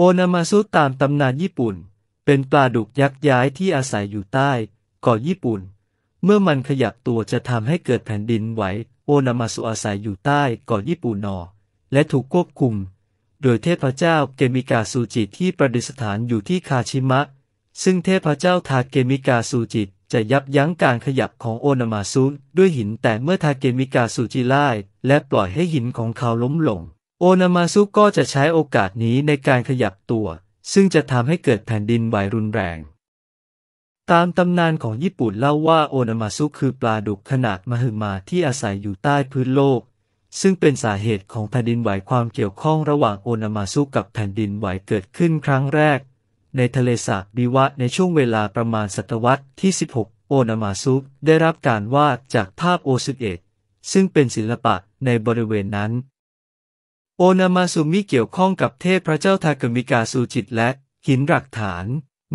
โอนามาซุตามตำนานญี่ปุ่น เป็นปลาดุกยักษ์ย้ายที่อาศัยอยู่ใต้ก่อญี่ปุ่น เมื่อมันขยับตัวจะทำให้เกิดแผ่นดินไหวโอนามาซุอาศัยอยู่ใต้ก่อญี่ปุ่นนอและถูกควบคุม โดยเทพเจ้าเกมิกาซูจิที่ประดิษฐานอยู่ที่คาชิมะ ซึ่งเทพเจ้าทาเกมิกาซูจิจะยับยั้งการขยับของโอนามาซุด้วยหินแต่เมื่อทาเกมิกาซูจิไล่และปล่อยให้หินของเขาล้มลงโอนามาซุก็จะใช้โอกาสนี้ในการขยับตัว ซึ่งจะทำให้เกิดแผ่นดินไหวรุนแรง ตามตำนานของญี่ปุ่นเล่าว่าโอนามาซุคือปลาดุกขนาดมหึมาที่อาศัยอยู่ใต้พื้นโลก ซึ่งเป็นสาเหตุของแผ่นดินไหวความเกี่ยวข้องระหว่างโอนามาซุกับแผ่นดินไหวเกิดขึ้นครั้งแรก ในทะเลสาบบิวะในช่วงเวลาประมาณศตวรรษที่ 16 โอนามาซุได้รับการวาดจากภาพโอซึเอะซึ่งเป็นศิลปะในบริเวณนั้นโอนามาซุมิเกี่ยวข้องกับเทพพระเจ้าทากมิกาซูจิตและหินหลักฐาน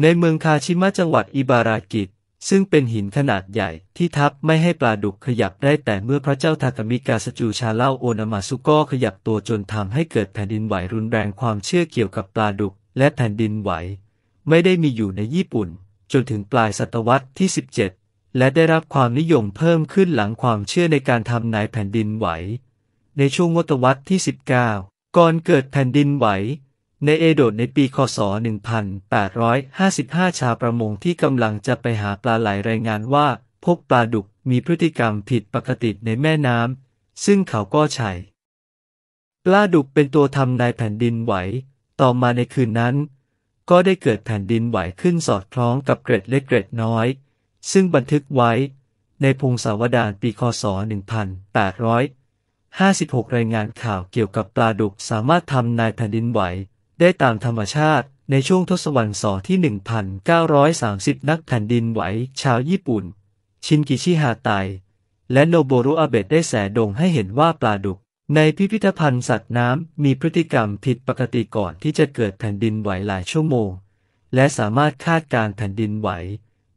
ในเมืองคาชิมะจังหวัดอิบารากิซึ่งเป็นหินขนาดใหญ่ที่ทับไม่ให้ปลาดุกขยับได้แต่เมื่อพระเจ้าทากามิกาสจูชาเล่าโอนามาซุก็ขยับตัวจนทำให้เกิดแผ่นดินไหวรุนแรงความเชื่อเกี่ยวกับปลาดุกและแผ่นดินไหวไม่ได้มีอยู่ในญี่ปุ่น จนถึงปลายศตวรรษที่ 17 และได้รับความนิยมเพิ่มขึ้นหลังความเชื่อในการทำนายแผ่นดินไหวในช่วงวตวรรษที่ 19 ก่อนเกิดแผ่นดินไหว ในเอโดดในปี คศ 1855 ชาวประมงที่กำลังจะไปหาปลาไหลรายงานว่า พบปลาดุกมีพฤติกรรมผิดปกติในแม่น้ำ ซึ่งเขาก็ใช้ปลาดุกเป็นตัวทำนายแผ่นดินไหว ต่อมาในคืนนั้น ก็ได้เกิดแผ่นดินไหวขึ้นสอดคล้องกับเกร็ดเล็กเกร็ดน้อย ซึ่งบันทึกไว้ในพงศาวดารปี คศ1800 56 รายงานข่าวเกี่ยวกับปลาดุกสามารถทำนายแผ่นดินไหว ได้ตามธรรมชาติในช่วงทศวรรษที่ 1930 นักแผ่นดินไหวชาวญี่ปุ่น ชินกิชิฮาไตและโนโบรุอาเบะได้แสดงให้เห็นว่าปลาดุก ในพิพิธภัณฑ์สัตว์น้ำ มีพฤติกรรมผิดปกติก่อนที่จะเกิดแผ่นดินไหวหลายชั่วโมง และสามารถคาดการแผ่นดินไหว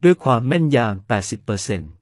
ด้วยความแม่นยำ80%เ